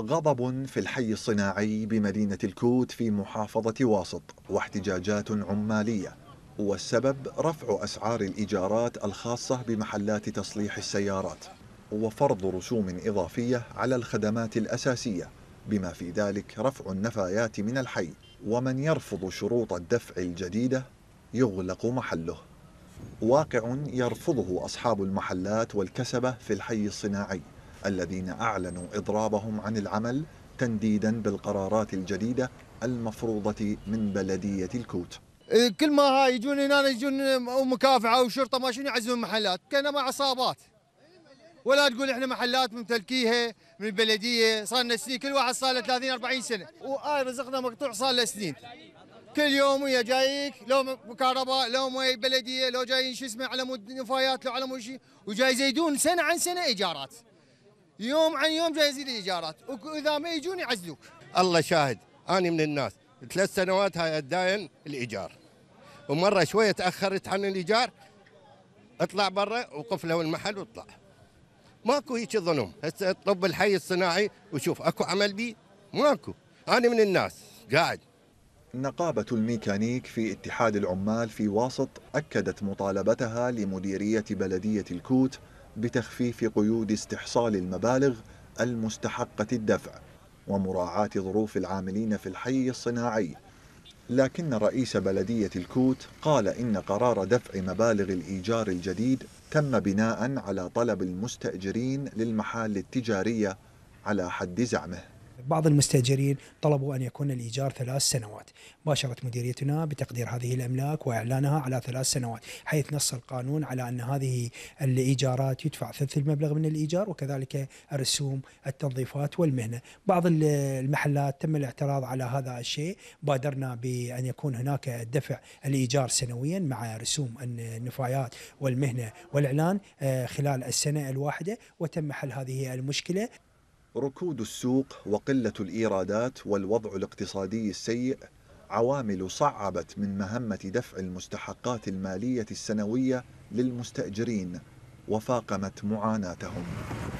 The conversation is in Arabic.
غضب في الحي الصناعي بمدينة الكوت في محافظة واسط واحتجاجات عمالية والسبب رفع أسعار الإيجارات الخاصة بمحلات تصليح السيارات وفرض رسوم إضافية على الخدمات الأساسية بما في ذلك رفع النفايات من الحي ومن يرفض شروط الدفع الجديدة يغلق محله واقع يرفضه أصحاب المحلات والكسبة في الحي الصناعي الذين أعلنوا إضرابهم عن العمل تنديدا بالقرارات الجديدة المفروضة من بلدية الكوت إيه، كل ما هاي يجون هنا يجون مكافحه وشرطه ما شنو يعزون محلات كانما عصابات ولا تقول احنا محلات ممتلكيها من البلديه صار لنا سنين كل واحد صار له 30 40 سنه واي رزقنا مقطوع صار له سنين كل يوم ويا جايك لو كهرباء لو مي بلديه لو جايين شو اسمه على مود نفايات لو على مود شيء وجاي يزيدون سنه عن سنه ايجارات يوم عن يوم جاي يزيد الايجارات واذا ما يجون يعزلوك الله شاهد انا من الناس ثلاث سنوات هاي اداين الايجار ومره شويه تاخرت عن الايجار اطلع برا وقف له المحل واطلع ماكو هيك ظلم هسه اطلب الحي الصناعي وشوف اكو عمل بي ماكو انا من الناس قاعد نقابة الميكانيك في اتحاد العمال في واسط أكدت مطالبتها لمديرية بلدية الكوت بتخفيف قيود استحصال المبالغ المستحقة الدفع ومراعاة ظروف العاملين في الحي الصناعي لكن رئيس بلدية الكوت قال إن قرار دفع مبالغ الإيجار الجديد تم بناء على طلب المستأجرين للمحال التجارية على حد زعمه بعض المستاجرين طلبوا أن يكون الإيجار ثلاث سنوات باشرت مديريتنا بتقدير هذه الأملاك وإعلانها على ثلاث سنوات حيث نص القانون على أن هذه الإيجارات يدفع ثلث المبلغ من الإيجار وكذلك الرسوم التنظيفات والمهنة بعض المحلات تم الاعتراض على هذا الشيء بادرنا بأن يكون هناك دفع الإيجار سنويا مع رسوم النفايات والمهنة والإعلان آه، خلال السنة الواحدة وتم حل هذه المشكلة ركود السوق وقلة الإيرادات والوضع الاقتصادي السيء عوامل صعبت من مهمة دفع المستحقات المالية السنوية للمستأجرين وفاقمت معاناتهم